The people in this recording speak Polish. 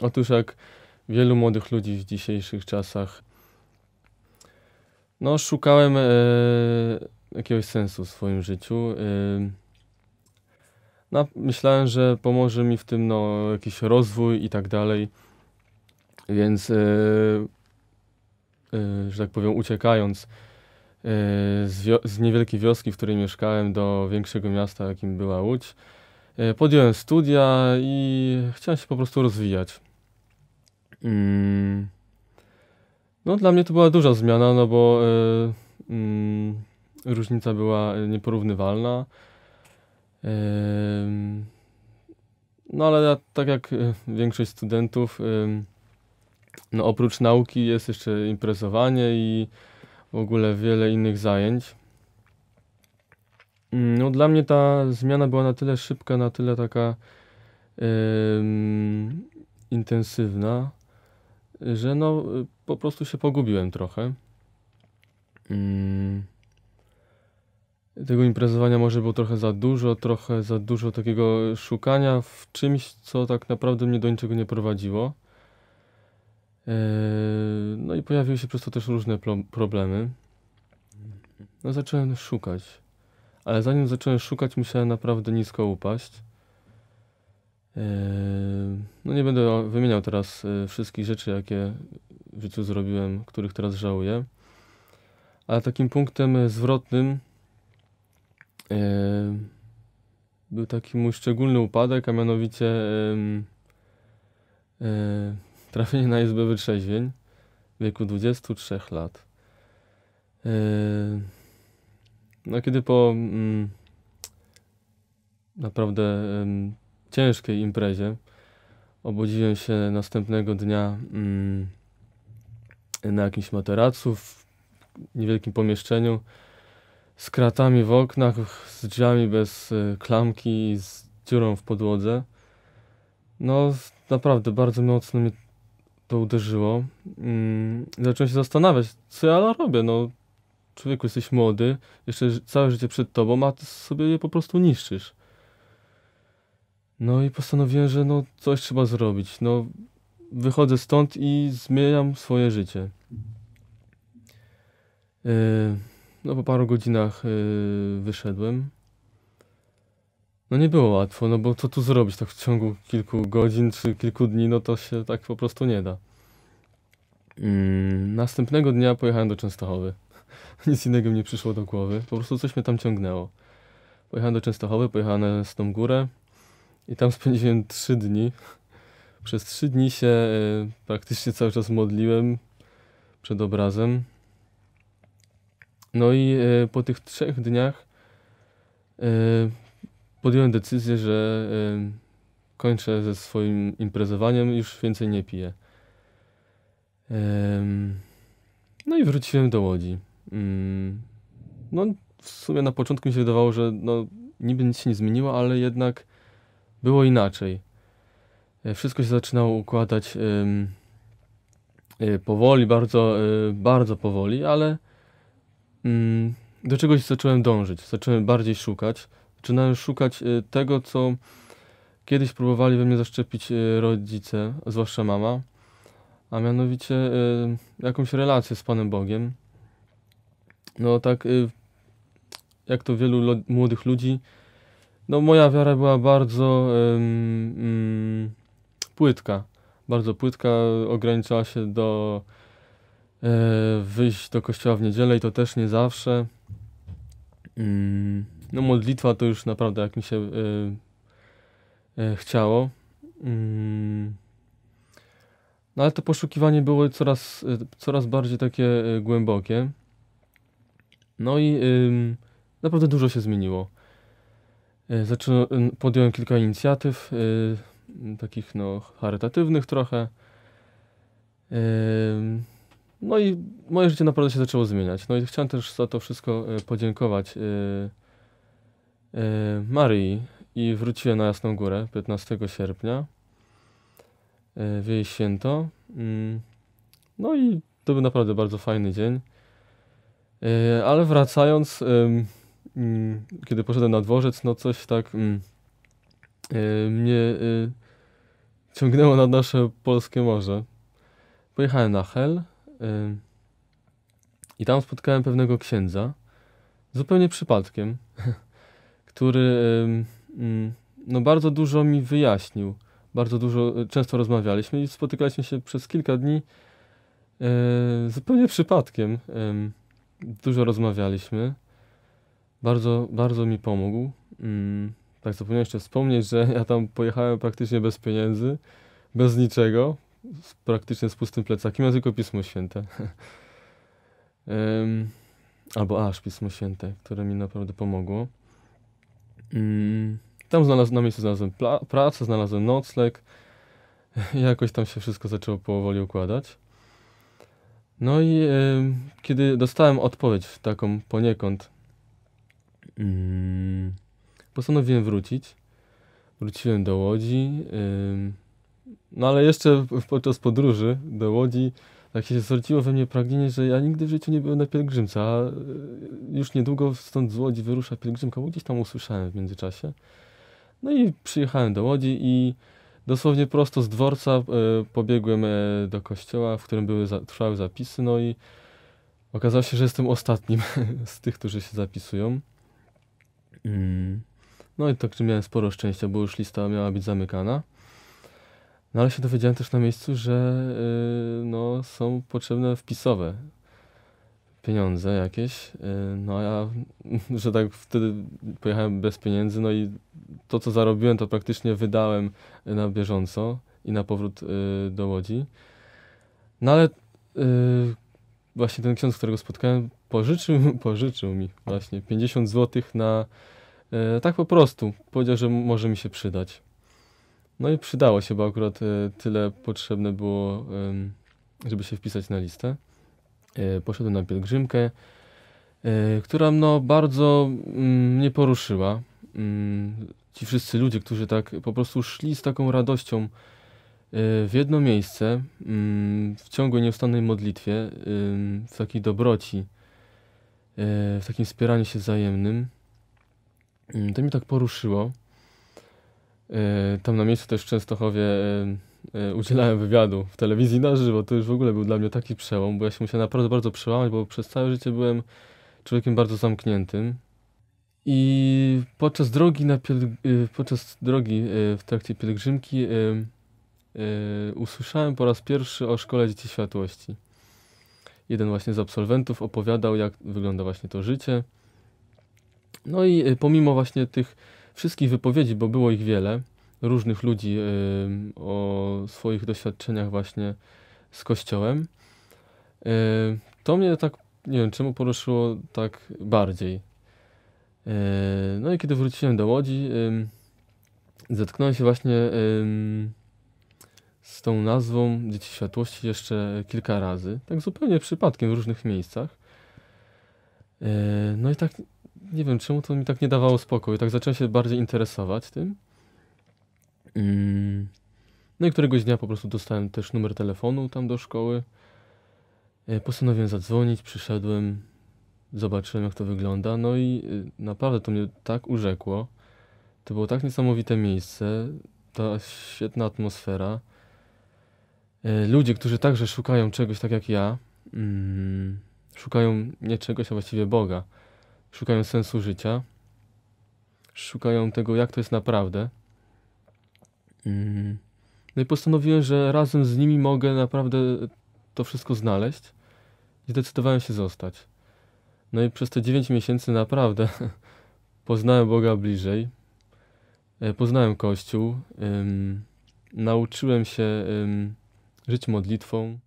Otóż jak wielu młodych ludzi w dzisiejszych czasach, no szukałem e, jakiegoś sensu w swoim życiu. E, no, myślałem, że pomoże mi w tym no, jakiś rozwój i tak dalej. Więc, e, e że tak powiem, uciekając e, z, z niewielkiej wioski, w której mieszkałem, do większego miasta, jakim była Łódź, e, podjąłem studia i chciałem się po prostu rozwijać. Mm. no dla mnie to była duża zmiana, no bo e, mm, różnica była nieporównywalna. E, no ale ja, tak jak e, większość studentów, no oprócz nauki jest jeszcze imprezowanie i w ogóle wiele innych zajęć. Mm, no dla mnie ta zmiana była na tyle szybka, na tyle taka intensywna, że no y, po prostu się pogubiłem trochę. Mm. Tego imprezowania może było trochę za dużo, trochę za dużo takiego szukania w czymś, co tak naprawdę mnie do niczego nie prowadziło. E, no i pojawiły się przez to też różne problemy. No zacząłem szukać. Ale zanim zacząłem szukać, musiałem naprawdę nisko upaść. E, no nie będę wymieniał teraz y, wszystkich rzeczy, jakie w życiu zrobiłem, których teraz żałuję. Ale takim punktem y, zwrotnym y, był taki mój szczególny upadek, a mianowicie trafienie na izbę wytrzeźwień w wieku 23 lat. no kiedy po mm, naprawdę ciężkiej imprezie, Obudziłem się następnego dnia mm, na jakimś materacu w niewielkim pomieszczeniu z kratami w oknach, z drzwiami bez y, klamki, z dziurą w podłodze. No, naprawdę bardzo mocno mnie to uderzyło. Mm, zacząłem się zastanawiać, co ja robię. No, człowieku, jesteś młody, jeszcze całe życie przed tobą, a ty sobie je po prostu niszczysz. No i postanowiłem, że no coś trzeba zrobić. No wychodzę stąd i zmieniam swoje życie. Yy, no po paru godzinach yy, wyszedłem. No nie było łatwo, no bo co tu zrobić tak w ciągu kilku godzin czy kilku dni, no to się tak po prostu nie da. Yy, następnego dnia pojechałem do Częstochowy. Nic innego mi nie przyszło do głowy, po prostu coś mnie tam ciągnęło. Pojechałem do Częstochowy, pojechałem na tą górę. I tam spędziłem trzy dni. Przez trzy dni się e, praktycznie cały czas modliłem przed obrazem. No i e, po tych trzech dniach e, podjąłem decyzję, że kończę ze swoim imprezowaniem, już więcej nie piję. No i wróciłem do Łodzi. Mm, no w sumie na początku mi się wydawało, że no, niby nic się nie zmieniło, ale jednak było inaczej. E, wszystko się zaczynało układać e, powoli, bardzo, e, bardzo powoli, ale mm, do czegoś zacząłem dążyć, zacząłem bardziej szukać. Zaczynałem szukać tego, co kiedyś próbowali we mnie zaszczepić rodzice, zwłaszcza mama, a mianowicie jakąś relację z Panem Bogiem. No tak, jak to wielu młodych ludzi, no moja wiara była bardzo um, um, płytka. Bardzo płytka, ograniczała się do e, wyjść do kościoła w niedzielę i to też nie zawsze. Um, no modlitwa to już naprawdę jak mi się e, e, chciało. Mm. no ale to poszukiwanie było coraz, e, coraz bardziej takie e, głębokie. No i naprawdę dużo się zmieniło E, Zaczą, podjąłem kilka inicjatyw, e, takich no charytatywnych trochę. E, no i moje życie naprawdę się zaczęło zmieniać. No i chciałem też za to wszystko podziękować Marii i wróciłem na Jasną Górę 15 sierpnia w jej święto. Mm, no i to był naprawdę bardzo fajny dzień. Ale wracając, Mm, kiedy poszedłem na dworzec, no coś tak mm, e, mnie e, ciągnęło na nasze polskie morze. Pojechałem na Hel e, i tam spotkałem pewnego księdza, zupełnie przypadkiem, który mm, no bardzo dużo mi wyjaśnił. Bardzo dużo, często rozmawialiśmy i spotykaliśmy się przez kilka dni zupełnie przypadkiem. Dużo rozmawialiśmy bardzo, bardzo mi pomógł. Mm, tak zapomniałem jeszcze wspomnieć, że ja tam pojechałem praktycznie bez pieniędzy, bez niczego, z, praktycznie z pustym plecakiem, a tylko Pismo Święte. um, albo aż Pismo Święte, które mi naprawdę pomogło. Mm, tam znalaz, na miejscu znalazłem pracę, znalazłem nocleg. Jakoś tam się wszystko zaczęło powoli układać. No i kiedy dostałem odpowiedź taką poniekąd Mm. postanowiłem wrócić. Wróciłem do Łodzi. No ale jeszcze podczas podróży do Łodzi tak się zwróciło we mnie pragnienie, że ja nigdy w życiu nie byłem na pielgrzymce, a y, już niedługo stąd z Łodzi wyrusza pielgrzymka, bo gdzieś tam usłyszałem w międzyczasie. No i przyjechałem do Łodzi i dosłownie prosto z dworca y, pobiegłem e, do kościoła, w którym były trwały zapisy, no i okazało się, że jestem ostatnim z tych, którzy się zapisują. Mm. No i tak, że miałem sporo szczęścia, bo już lista miała być zamykana. No ale się dowiedziałem też na miejscu, że y, no, są potrzebne wpisowe pieniądze jakieś. Y, no ja, że tak wtedy pojechałem bez pieniędzy, no i to co zarobiłem, to praktycznie wydałem na bieżąco i na powrót y, do Łodzi. No ale właśnie ten ksiądz, którego spotkałem, pożyczył, pożyczył mi właśnie 50 zł na e, tak po prostu. Powiedział, że może mi się przydać. No i przydało się, bo akurat e, tyle potrzebne było, e, żeby się wpisać na listę. E, poszedłem na pielgrzymkę, e, która no bardzo mm, mnie poruszyła. Mm, ci wszyscy ludzie, którzy tak po prostu szli z taką radością, Y, w jedno miejsce, mm, w ciągłej nieustannej modlitwie, y, w takiej dobroci, y, w takim wspieraniu się wzajemnym. To mnie tak poruszyło. Tam na miejscu też w Częstochowie udzielałem wywiadu w telewizji na żywo. To już w ogóle był dla mnie taki przełom, bo ja się musiałem naprawdę bardzo przełamać, bo przez całe życie byłem człowiekiem bardzo zamkniętym. I podczas drogi, na podczas drogi w trakcie pielgrzymki Yy, usłyszałem po raz pierwszy o Szkole Dzieci Światłości. Jeden właśnie z absolwentów opowiadał, jak wygląda właśnie to życie. No i y, pomimo właśnie tych wszystkich wypowiedzi, bo było ich wiele, różnych ludzi yy, o swoich doświadczeniach właśnie z Kościołem, yy, to mnie tak, nie wiem czemu, poruszyło tak bardziej. Y, no i kiedy wróciłem do Łodzi, zetknąłem się właśnie z tą nazwą Dzieci Światłości jeszcze kilka razy, tak zupełnie przypadkiem w różnych miejscach. E, no i tak nie wiem, czemu to mi tak nie dawało spokoju. Tak zacząłem się bardziej interesować tym. Mm. No i któregoś dnia po prostu dostałem też numer telefonu tam do szkoły. E, postanowiłem zadzwonić, przyszedłem, zobaczyłem jak to wygląda. No i e, naprawdę to mnie tak urzekło. To było tak niesamowite miejsce, ta świetna atmosfera. E, ludzie, którzy także szukają czegoś tak jak ja, mm, szukają nie czegoś, a właściwie Boga, szukają sensu życia, szukają tego, jak to jest naprawdę. Mm, no i postanowiłem, że razem z nimi mogę naprawdę to wszystko znaleźć i zdecydowałem się zostać. No i przez te 9 miesięcy naprawdę poznałem Boga bliżej, e, poznałem Kościół, um, nauczyłem się. Um, żyć modlitwą,